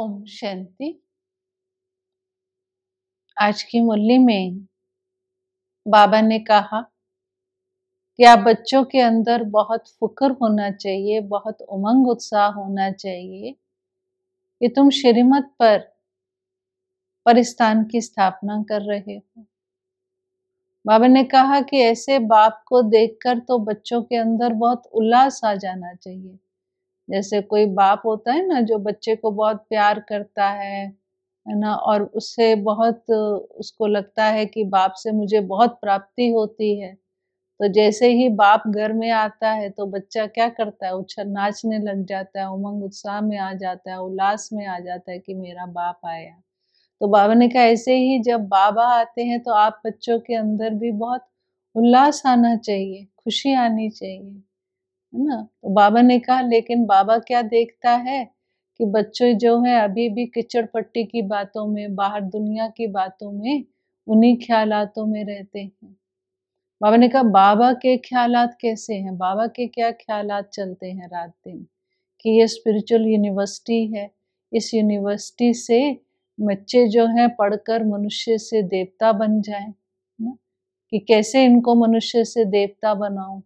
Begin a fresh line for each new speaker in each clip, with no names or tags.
ओम शांति आज की मुरली में बाबा ने कहा कि आप बच्चों के अंदर बहुत फुकर होना चाहिए बहुत उमंग उत्साह होना चाहिए कि तुम श्रीमत पर परिस्थान की स्थापना कर रहे हो बाबा ने कहा कि ऐसे बाप को देखकर तो बच्चों के अंदर बहुत उल्लास आ जाना चाहिए जैसे कोई बाप होता है ना जो बच्चे को बहुत प्यार करता है है ना और उससे बहुत उसको लगता है कि बाप से मुझे बहुत प्राप्ति होती है तो जैसे ही बाप घर में आता है तो बच्चा क्या करता है उछल नाचने लग जाता है उमंग उत्साह में आ जाता है उल्लास में आ जाता है कि मेरा बाप आया तो बाबा ने कहा ऐसे ही जब बाबा आते हैं तो आप बच्चों के अंदर भी बहुत उल्लास आना चाहिए खुशी आनी चाहिए है ना तो बाबा ने कहा लेकिन बाबा क्या देखता है कि बच्चे जो है अभी भी किचड़ पट्टी की बातों में बाहर दुनिया की बातों में उन्हीं ख्यालों में रहते हैं बाबा ने कहा बाबा के ख्याल कैसे हैं बाबा के क्या ख्याल चलते हैं रात दिन कि ये स्पिरिचुअल यूनिवर्सिटी है इस यूनिवर्सिटी से बच्चे जो हैं पढ़कर मनुष्य से देवता बन जाए ना कि कैसे इनको मनुष्य से देवता बनाऊं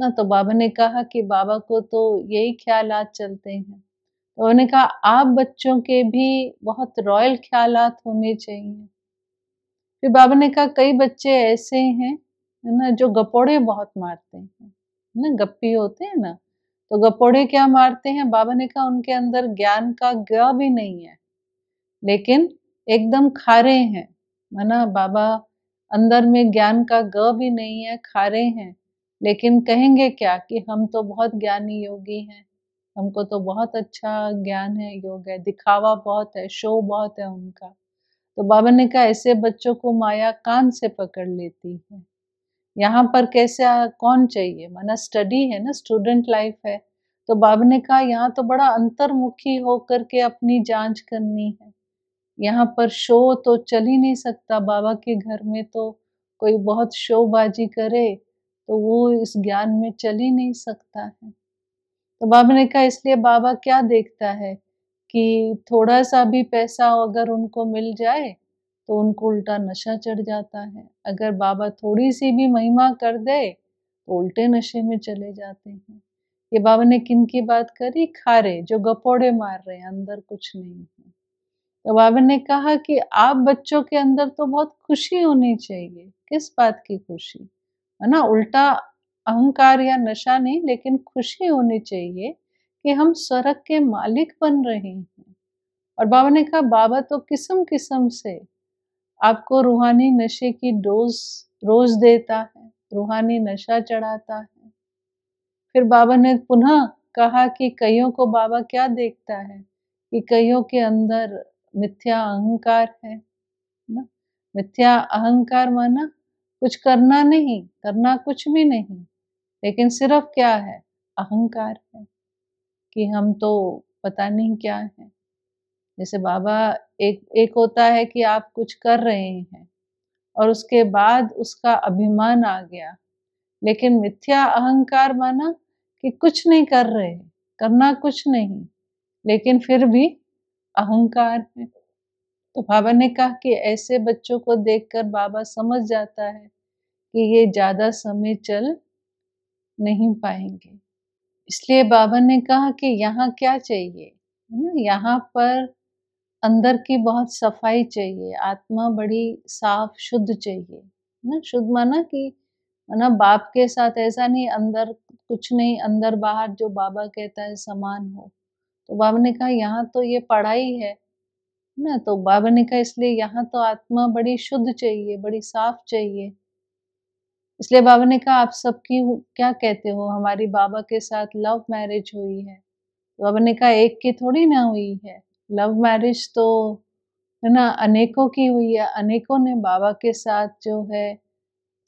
ना तो बाबा ने कहा कि बाबा को तो यही ख्याल चलते हैं तो उन्होंने कहा आप बच्चों के भी बहुत रॉयल ख्याल होने चाहिए फिर बाबा ने कहा कई बच्चे ऐसे हैं ना जो गपोड़े बहुत मारते हैं ना गप्पी होते हैं ना तो गपोड़े क्या मारते हैं बाबा ने कहा उनके अंदर ज्ञान का ग भी नहीं है लेकिन एकदम खारे हैं माना बाबा अंदर में ज्ञान का ग भी नहीं है खारे हैं लेकिन कहेंगे क्या कि हम तो बहुत ज्ञानी योगी हैं हमको तो बहुत अच्छा ज्ञान है योग है दिखावा बहुत है शो बहुत है उनका तो बाबा ने कहा ऐसे बच्चों को माया कान से पकड़ लेती है यहाँ पर कैसा कौन चाहिए माना स्टडी है ना स्टूडेंट लाइफ है तो बाबा ने कहा यहाँ तो बड़ा अंतर्मुखी होकर के अपनी जांच करनी है यहाँ पर शो तो चल ही नहीं सकता बाबा के घर में तो कोई बहुत शोबाजी करे तो वो इस ज्ञान में चल ही नहीं सकता है तो बाबा ने कहा इसलिए बाबा क्या देखता है कि थोड़ा सा भी पैसा अगर उनको मिल जाए तो उनको उल्टा नशा चढ़ जाता है अगर बाबा थोड़ी सी भी महिमा कर दे तो उल्टे नशे में चले जाते हैं ये बाबा ने किन की बात करी खारे जो गपोड़े मार रहे हैं अंदर कुछ नहीं है तो बाबा ने कहा कि आप बच्चों के अंदर तो बहुत खुशी होनी चाहिए किस बात की खुशी है ना उल्टा अहंकार या नशा नहीं लेकिन खुशी होनी चाहिए कि हम स्वर्ग के मालिक बन रहे हैं और बाबा ने कहा बाबा तो किस्म किस्म से आपको रूहानी नशे की डोज रोज देता है रूहानी नशा चढ़ाता है फिर बाबा ने पुनः कहा कि कईयों को बाबा क्या देखता है कि कईयों के अंदर मिथ्या अहंकार है ना मिथ्या अहंकार माना कुछ करना नहीं करना कुछ भी नहीं लेकिन सिर्फ क्या है अहंकार है कि हम तो पता नहीं क्या है जैसे बाबा एक एक होता है कि आप कुछ कर रहे हैं और उसके बाद उसका अभिमान आ गया लेकिन मिथ्या अहंकार माना कि कुछ नहीं कर रहे करना कुछ नहीं लेकिन फिर भी अहंकार है तो बाबा ने कहा कि ऐसे बच्चों को देखकर बाबा समझ जाता है कि ये ज़्यादा समय चल नहीं पाएंगे इसलिए बाबा ने कहा कि यहाँ क्या चाहिए ना यहाँ पर अंदर की बहुत सफाई चाहिए आत्मा बड़ी साफ शुद्ध चाहिए ना शुद्ध माना कि ना बाप के साथ ऐसा नहीं अंदर कुछ नहीं अंदर बाहर जो बाबा कहता है समान हो तो बाबा ने कहा यहाँ तो ये पढ़ाई है ना तो बाबा ने कहा इसलिए यहाँ तो आत्मा बड़ी शुद्ध चाहिए बड़ी साफ चाहिए इसलिए बाबा ने कहा आप सबकी क्या कहते हो हमारी बाबा के साथ लव मैरिज हुई है बाबा ने कहा एक की थोड़ी ना हुई है लव मैरिज तो है ना अनेकों की हुई है अनेकों ने बाबा के साथ जो है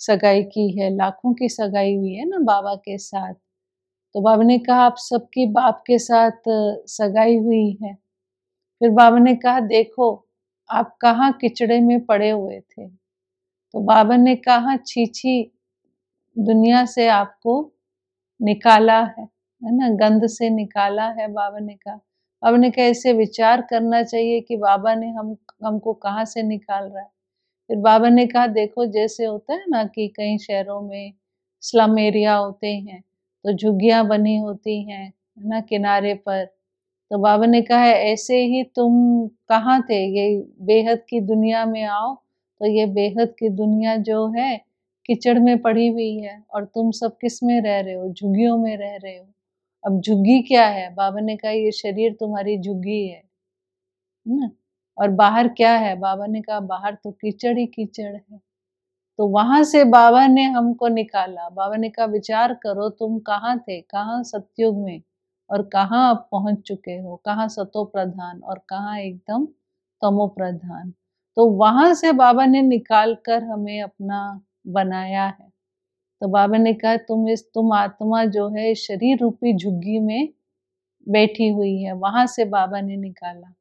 सगाई की है लाखों की सगाई हुई है ना बाबा के साथ तो बाबा ने कहा आप सबकी बाप के साथ सगाई हुई है फिर बाबा ने कहा देखो आप कहाँ किचड़े में पड़े हुए थे तो बाबा ने कहा छीछी दुनिया से आपको निकाला है है ना गंध से निकाला है बाबा ने कहा बाबा ने कहा इसे विचार करना चाहिए कि बाबा ने हम हमको कहाँ से निकाल रहा है फिर बाबा ने कहा देखो जैसे होता है ना कि कई शहरों में स्लम एरिया होते हैं तो झुग्गियाँ बनी होती हैं है ना किनारे पर तो बाबा ने कहा ऐसे ही तुम कहाँ थे ये बेहद की दुनिया में आओ तो ये बेहद की दुनिया जो है कीचड़ में पड़ी हुई है और तुम सब किस में रह रहे हो झुग्गियों में रह रहे हो अब झुग्गी क्या है बाबा ने कहा ये शरीर तुम्हारी झुग्गी है ना और बाहर क्या है बाबा ने कहा बाहर तो कीचड़ ही कीचड़ है तो वहां से बाबा ने हमको निकाला बाबा ने कहा विचार करो तुम कहाँ थे कहाँ सत्युग में और कहाँ आप पहुंच चुके हो कहाँ सतो प्रधान और कहाँ एकदम तमो प्रधान तो वहां से बाबा ने निकाल कर हमें अपना बनाया है तो बाबा ने कहा तुम इस तुम आत्मा जो है शरीर रूपी झुग्गी में बैठी हुई है वहां से बाबा ने निकाला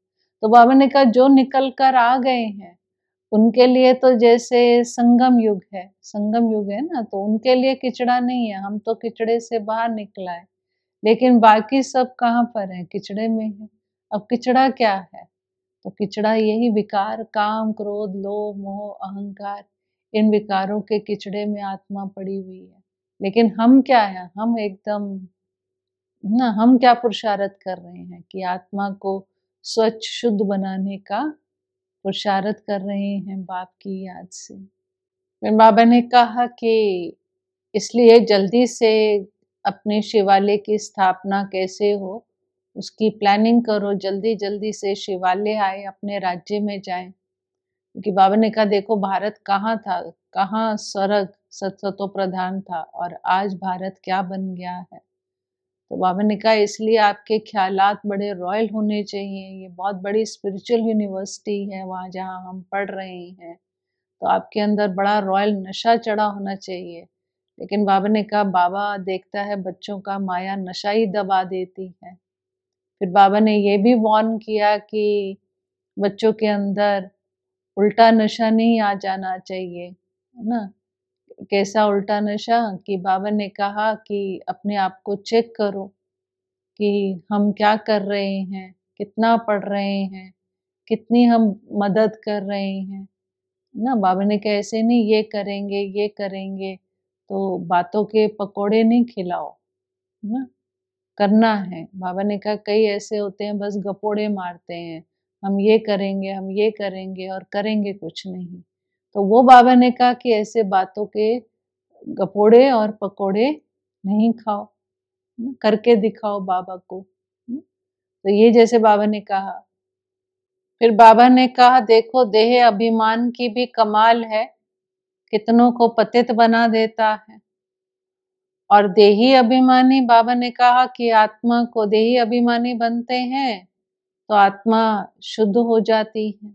तो बाबा ने कहा जो निकल कर आ गए हैं उनके लिए तो जैसे संगम युग है संगम युग है ना तो उनके लिए किचड़ा नहीं है हम तो किचड़े से बाहर निकला है लेकिन बाकी सब कहाँ पर है किचड़े में है अब किचड़ा क्या है तो किचड़ा यही विकार काम क्रोध लोभ मोह अहंकार इन विकारों के किचड़े में आत्मा पड़ी हुई है लेकिन हम क्या है हम एकदम ना हम क्या पुरुषार्थ कर रहे हैं कि आत्मा को स्वच्छ शुद्ध बनाने का पुरुषार्थ कर रहे हैं बाप की याद से मेरे बाबा ने कहा कि इसलिए जल्दी से अपने शिवालय की स्थापना कैसे हो उसकी प्लानिंग करो जल्दी जल्दी से शिवालय आए अपने राज्य में जाए क्योंकि बाबा ने कहा देखो भारत कहाँ था कहाँ स्वर्ग सतसतो प्रधान था और आज भारत क्या बन गया है तो बाबा ने कहा इसलिए आपके ख्याल बड़े रॉयल होने चाहिए ये बहुत बड़ी स्पिरिचुअल यूनिवर्सिटी है वहाँ जहाँ हम पढ़ रहे हैं तो आपके अंदर बड़ा रॉयल नशा चढ़ा होना चाहिए लेकिन बाबा ने कहा बाबा देखता है बच्चों का माया नशा ही दबा देती है फिर बाबा ने यह भी वॉर्न किया कि बच्चों के अंदर उल्टा नशा नहीं आ जाना चाहिए है ना कैसा उल्टा नशा कि बाबा ने कहा कि अपने आप को चेक करो कि हम क्या कर रहे हैं कितना पढ़ रहे हैं कितनी हम मदद कर रहे हैं ना बाबा ने कहा ऐसे नहीं ये करेंगे ये करेंगे तो बातों के पकोड़े नहीं खिलाओ ना करना है बाबा ने कहा कई ऐसे होते हैं बस गपोड़े मारते हैं हम ये करेंगे हम ये करेंगे और करेंगे कुछ नहीं तो वो बाबा ने कहा कि ऐसे बातों के गपोड़े और पकोड़े नहीं खाओ करके दिखाओ बाबा को तो ये जैसे बाबा ने कहा फिर बाबा ने कहा देखो देह अभिमान की भी कमाल है कितनों को पतित बना देता है और देही अभिमानी बाबा ने कहा कि आत्मा को देही अभिमानी बनते हैं तो आत्मा शुद्ध हो जाती है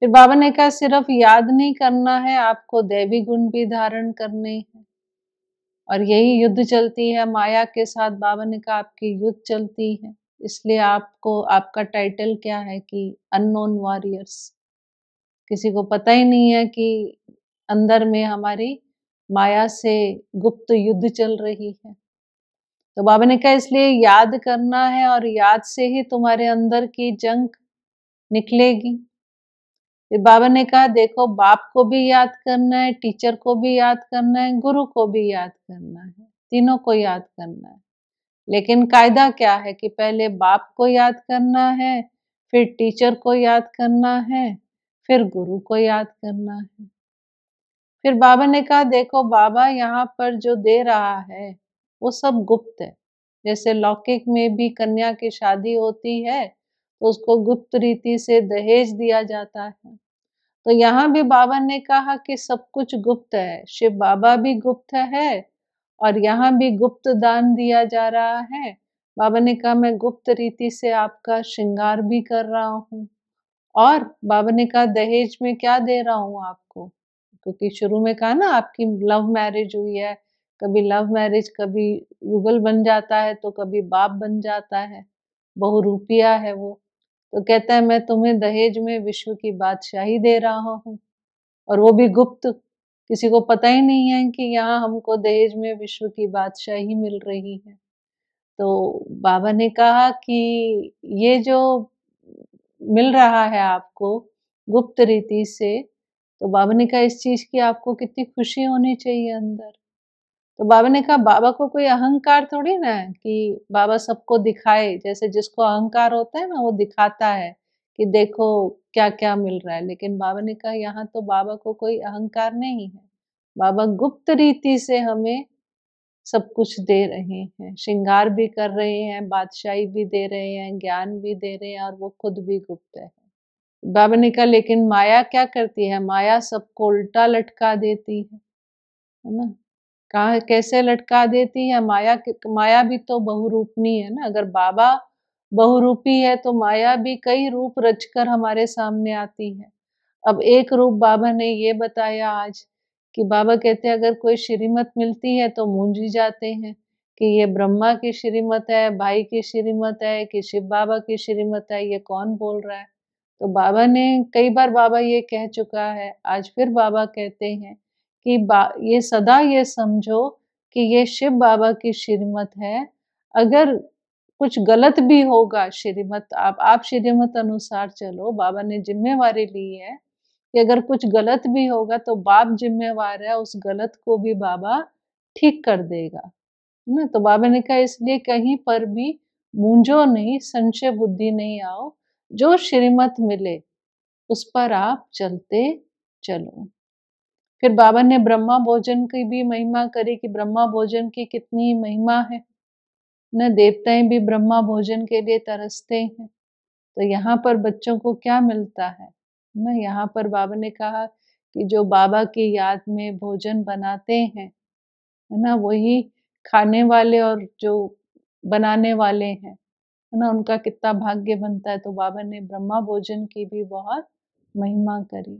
फिर बाबा ने कहा सिर्फ याद नहीं करना है आपको देवी गुण भी धारण करने हैं और यही युद्ध चलती है माया के साथ बाबा ने कहा आपकी युद्ध चलती है इसलिए आपको आपका टाइटल क्या है कि अननोन वॉरियर्स किसी को पता ही नहीं है कि अंदर में हमारी माया से गुप्त युद्ध चल रही है तो बाबा ने कहा इसलिए याद करना है और याद से ही तुम्हारे अंदर की जंग निकलेगी फिर बाबा ने कहा देखो बाप को भी याद करना है टीचर को भी याद करना है गुरु को भी याद करना है तीनों को याद करना है लेकिन कायदा क्या है कि पहले बाप को याद करना है फिर टीचर को याद करना है फिर गुरु को याद करना है फिर बाबा ने कहा देखो बाबा यहाँ पर जो दे रहा है वो सब गुप्त है जैसे लौकिक में भी कन्या की शादी होती है तो उसको गुप्त रीति से दहेज दिया जाता है तो यहाँ भी बाबा ने कहा कि सब कुछ गुप्त है शिव बाबा भी गुप्त है और यहाँ भी गुप्त दान दिया जा रहा है बाबा ने कहा मैं गुप्त रीति से आपका श्रृंगार भी कर रहा हूँ और बाबा ने कहा दहेज में क्या दे रहा हूँ आप क्योंकि शुरू में कहा ना आपकी लव मैरिज हुई है कभी लव मैरिज कभी युगल बन जाता है तो कभी बाप बन जाता है बहु रूपिया है वो तो कहता है मैं तुम्हें दहेज में विश्व की बादशाही दे रहा हूँ और वो भी गुप्त किसी को पता ही नहीं है कि यहाँ हमको दहेज में विश्व की बादशाही मिल रही है तो बाबा ने कहा कि ये जो मिल रहा है आपको गुप्त रीति से तो बाबा ने कहा इस चीज की आपको कितनी खुशी होनी चाहिए अंदर तो बाबा ने कहा बाबा को कोई अहंकार थोड़ी ना है कि बाबा सबको दिखाए जैसे जिसको अहंकार होता है ना वो दिखाता है कि देखो क्या क्या मिल रहा है लेकिन बाबा ने कहा यहाँ तो बाबा को कोई अहंकार नहीं है बाबा गुप्त रीति से हमें सब कुछ दे रहे हैं श्रृंगार भी कर रहे हैं बादशाही भी दे रहे हैं ज्ञान भी दे रहे हैं और वो खुद भी गुप्त है बाबा ने कहा लेकिन माया क्या करती है माया सबको उल्टा लटका देती है है ना कहा कैसे लटका देती है माया माया भी तो बहुरूपनी है ना अगर बाबा बहुरूपी है तो माया भी कई रूप रचकर हमारे सामने आती है अब एक रूप बाबा ने ये बताया आज कि बाबा कहते हैं अगर कोई श्रीमत मिलती है तो मूंझी जाते हैं कि ये ब्रह्मा की श्रीमत है भाई की श्रीमत है कि शिव बाबा की श्रीमत है ये कौन बोल रहा है तो बाबा ने कई बार बाबा ये कह चुका है आज फिर बाबा कहते हैं कि बा ये सदा ये समझो कि ये शिव बाबा की श्रीमत है अगर कुछ गलत भी होगा श्रीमत आप आप श्रीमत अनुसार चलो बाबा ने जिम्मेवारी ली है कि अगर कुछ गलत भी होगा तो बाप जिम्मेवार है उस गलत को भी बाबा ठीक कर देगा ना तो बाबा ने कहा इसलिए कहीं पर भी मूंझो नहीं संशय बुद्धि नहीं आओ जो श्रीमत मिले उस पर आप चलते चलो फिर बाबा ने ब्रह्मा भोजन की भी महिमा करी कि ब्रह्मा भोजन की कितनी महिमा है न देवताएं भी ब्रह्मा भोजन के लिए तरसते हैं तो यहाँ पर बच्चों को क्या मिलता है न यहाँ पर बाबा ने कहा कि जो बाबा की याद में भोजन बनाते हैं है ना वही खाने वाले और जो बनाने वाले हैं है ना उनका कितना भाग्य बनता है तो बाबा ने ब्रह्मा भोजन की भी बहुत महिमा करी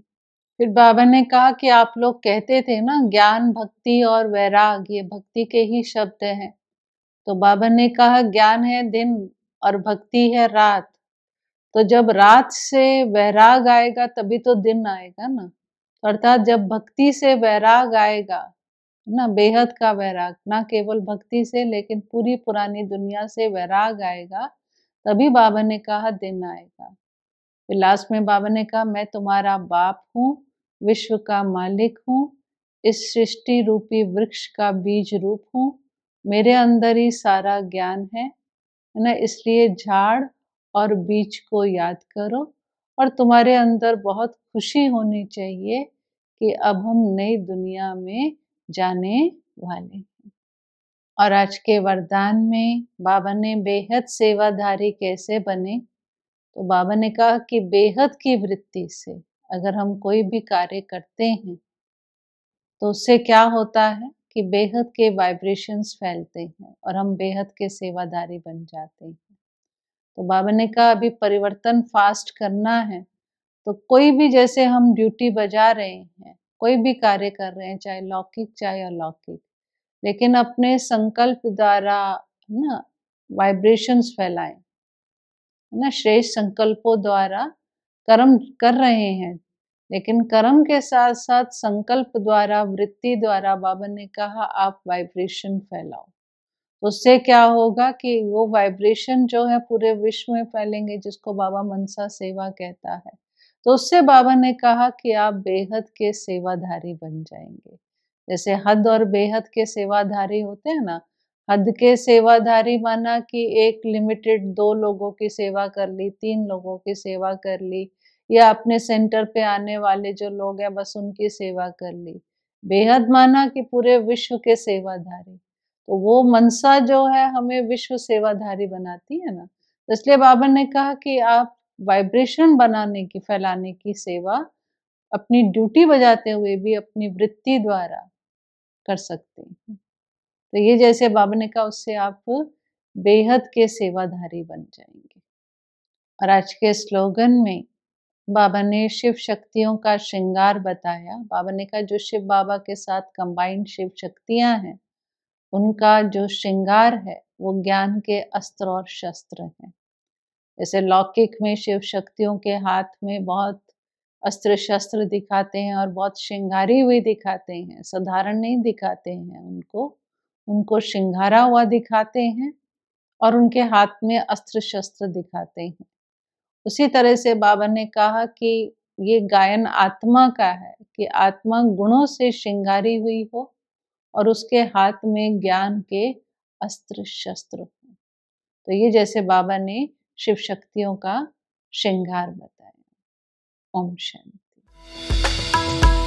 फिर बाबा ने कहा कि आप लोग कहते थे ना ज्ञान भक्ति और वैराग ये भक्ति के ही शब्द हैं तो बाबा ने कहा ज्ञान है दिन और भक्ति है रात तो जब रात से वैराग आएगा तभी तो दिन आएगा ना अर्थात जब भक्ति से वैराग आएगा ना बेहद का वैराग ना केवल भक्ति से लेकिन पूरी पुरानी दुनिया से वैराग आएगा तभी बाबा ने कहा दिन आएगा फिर लास्ट में बाबा ने कहा मैं तुम्हारा बाप हूँ विश्व का मालिक हूँ इस सृष्टि रूपी वृक्ष का बीज रूप हूँ मेरे अंदर ही सारा ज्ञान है न ना इसलिए झाड़ और बीज को याद करो और तुम्हारे अंदर बहुत खुशी होनी चाहिए कि अब हम नई दुनिया में जाने वाले और आज के वरदान में बाबा ने बेहद सेवाधारी कैसे बने तो बाबा ने कहा कि बेहद की वृत्ति से अगर हम कोई भी कार्य करते हैं तो उससे क्या होता है कि बेहद के वाइब्रेशंस फैलते हैं और हम बेहद के सेवाधारी बन जाते हैं तो बाबा ने कहा अभी परिवर्तन फास्ट करना है तो कोई भी जैसे हम ड्यूटी बजा रहे हैं कोई भी कार्य कर रहे हैं चाहे लौकिक चाहे अलौकिक लेकिन अपने संकल्प द्वारा ना वाइब्रेशंस फैलाएं है ना श्रेष्ठ संकल्पों द्वारा कर्म कर रहे हैं लेकिन कर्म के साथ साथ संकल्प द्वारा वृत्ति द्वारा बाबा ने कहा आप वाइब्रेशन फैलाओ तो उससे क्या होगा कि वो वाइब्रेशन जो है पूरे विश्व में फैलेंगे जिसको बाबा मनसा सेवा कहता है तो उससे बाबा ने कहा कि आप बेहद के सेवाधारी बन जाएंगे जैसे हद और बेहद के सेवाधारी होते हैं ना हद के सेवाधारी माना कि एक लिमिटेड दो लोगों की सेवा कर ली तीन लोगों की सेवा कर ली या अपने सेंटर पे आने वाले जो लोग हैं बस उनकी सेवा कर ली बेहद माना कि पूरे विश्व के सेवाधारी तो वो मनसा जो है हमें विश्व सेवाधारी बनाती है ना तो इसलिए बाबा ने कहा कि आप वाइब्रेशन बनाने की फैलाने की सेवा अपनी ड्यूटी बजाते हुए भी अपनी वृत्ति द्वारा कर सकते हैं तो ये जैसे बाबा ने कहा उससे आप बेहद के सेवाधारी बन जाएंगे और आज के स्लोगन में बाबा ने शिव शक्तियों का श्रृंगार बताया बाबा ने कहा जो शिव बाबा के साथ कंबाइंड शिव शक्तियां हैं उनका जो श्रृंगार है वो ज्ञान के अस्त्र और शस्त्र हैं जैसे लौकिक में शिव शक्तियों के हाथ में बहुत अस्त्र शस्त्र दिखाते हैं और बहुत श्रृंगारी हुई दिखाते हैं साधारण नहीं दिखाते हैं उनको उनको श्रृंगारा हुआ दिखाते हैं और उनके हाथ में अस्त्र शस्त्र दिखाते हैं उसी तरह से बाबा ने कहा कि ये गायन आत्मा का है कि आत्मा गुणों से श्रृंगारी हुई हो और उसके हाथ में ज्ञान के अस्त्र शस्त्र हो तो ये जैसे बाबा ने शिव शक्तियों का श्रृंगार बताया ओम शांति